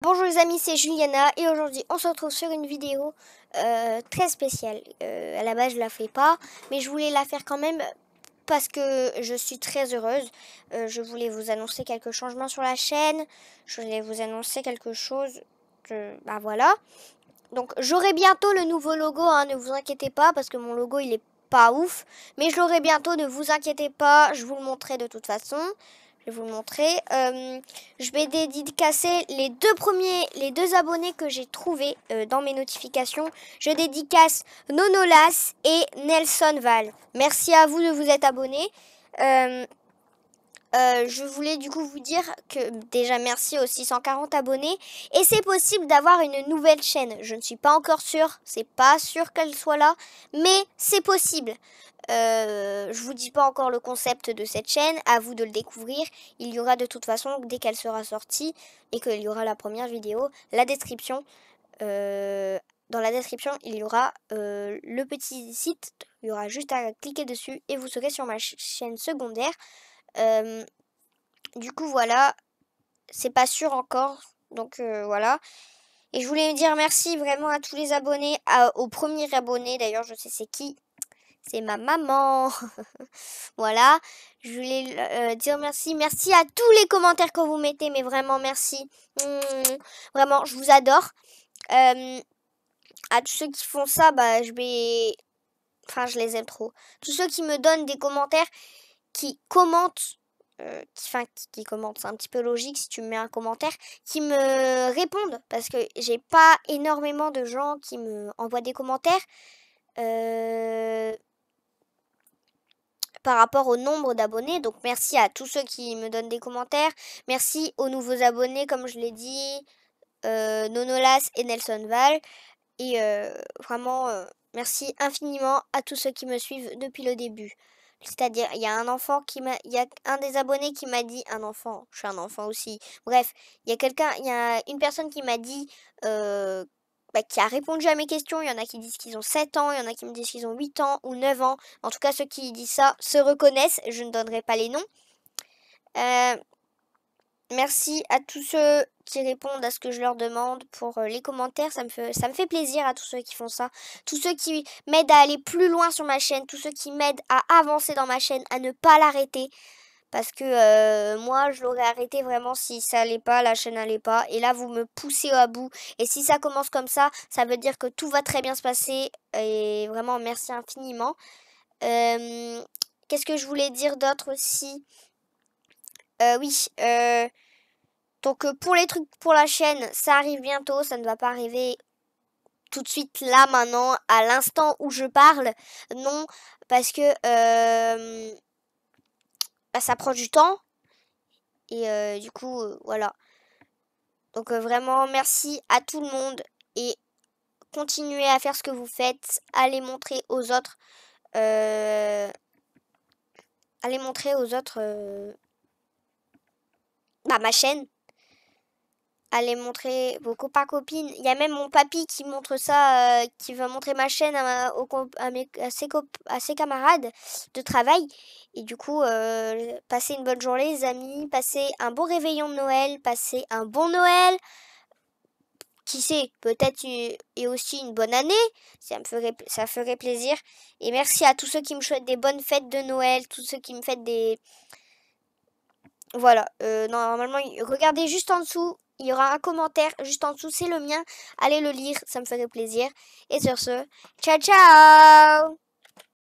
Bonjour les amis, c'est Juliana et aujourd'hui on se retrouve sur une vidéo euh, très spéciale. A euh, à la base je la fais pas, mais je voulais la faire quand même parce que je suis très heureuse. Euh, je voulais vous annoncer quelques changements sur la chaîne, je voulais vous annoncer quelque chose que... Bah voilà. Donc j'aurai bientôt le nouveau logo, hein, ne vous inquiétez pas parce que mon logo il est pas ouf, mais je l'aurai bientôt, ne vous inquiétez pas, je vous le montrerai de toute façon vais vous le montrer. Euh, je vais dédicacer les deux premiers, les deux abonnés que j'ai trouvés euh, dans mes notifications. Je dédicace Nonolas et Nelson Val. Merci à vous de vous être abonnés. Euh, euh, je voulais du coup vous dire que déjà merci aux 640 abonnés et c'est possible d'avoir une nouvelle chaîne. Je ne suis pas encore sûre, c'est pas sûr qu'elle soit là, mais c'est possible. Euh, je vous dis pas encore le concept de cette chaîne, à vous de le découvrir. Il y aura de toute façon, dès qu'elle sera sortie et qu'il y aura la première vidéo, la description. Euh, dans la description, il y aura le petit site, il y aura juste à cliquer dessus et vous serez sur ma chaîne secondaire. Euh, du coup, voilà. C'est pas sûr encore. Donc euh, voilà. Et je voulais dire merci vraiment à tous les abonnés, au premier abonné d'ailleurs, je sais c'est qui. C'est ma maman. voilà. Je voulais euh, dire merci. Merci à tous les commentaires que vous mettez, mais vraiment merci. Mmh. vraiment, je vous adore. à tous ceux qui font ça, bah je vais... Enfin, je les aime trop. Tous ceux qui me donnent des commentaires qui commente euh, qui, commentent, c'est un petit peu logique si tu me mets un commentaire, qui me répondent, parce que j'ai pas énormément de gens qui me envoient des commentaires euh, par rapport au nombre d'abonnés. Donc merci à tous ceux qui me donnent des commentaires, merci aux nouveaux abonnés, comme je l'ai dit, euh, Nonolas et Nelson Val. Et vraiment, merci infiniment à tous ceux qui me suivent depuis le début. C'est-à-dire, il y a un enfant qui m'a, il y a un des abonnés qui m'a dit, un enfant, je suis un enfant aussi. Bref, il y a quelqu'un, il y a une personne qui m'a dit, euh, bah, qui a répondu à mes questions. Il y en a qui disent qu'ils ont 7 ans, il y en a qui me disent qu'ils ont 8 ans ou 9 ans. En tout cas, ceux qui disent ça se reconnaissent. Je ne donnerai pas les noms. Euh, Merci à tous ceux qui répondent à ce que je leur demande pour euh, les commentaires. Ça me, fait, plaisir à tous ceux qui font ça. Tous ceux qui m'aident à aller plus loin sur ma chaîne. Tous ceux qui m'aident à avancer dans ma chaîne, à ne pas l'arrêter. Parce que euh, moi, je l'aurais arrêté vraiment si ça n'allait pas, la chaîne n'allait pas. Et là, vous me poussez à bout. Et si ça commence comme ça, ça veut dire que tout va très bien se passer. Et vraiment, merci infiniment. Euh, qu'est-ce que je voulais dire d'autre aussi euh, oui. Euh, donc euh, pour les trucs pour la chaîne, ça arrive bientôt. Ça ne va pas arriver tout de suite là maintenant, à l'instant où je parle. Non, parce que bah, ça prend du temps. Et du coup, voilà. Donc vraiment, merci à tout le monde. Et continuez à faire ce que vous faites. Allez montrer aux autres. allez montrer aux autres bah, ma chaîne. Allez montrer vos copains copines. Il y a même mon papy qui montre ça, euh, qui va montrer ma chaîne à, à, ses, camarades de travail. Et du coup, euh, passez une bonne journée les amis, passez un bon réveillon de Noël, passez un bon Noël. Qui sait, peut-être et aussi une bonne année. Ça me ferait, ça ferait plaisir. Et merci à tous ceux qui me souhaitent des bonnes fêtes de Noël, tous ceux qui me fêtent des voilà, euh, normalement, regardez juste en dessous, il y aura un commentaire juste en dessous, c'est le mien. Allez le lire, ça me ferait plaisir. Et sur ce, ciao ciao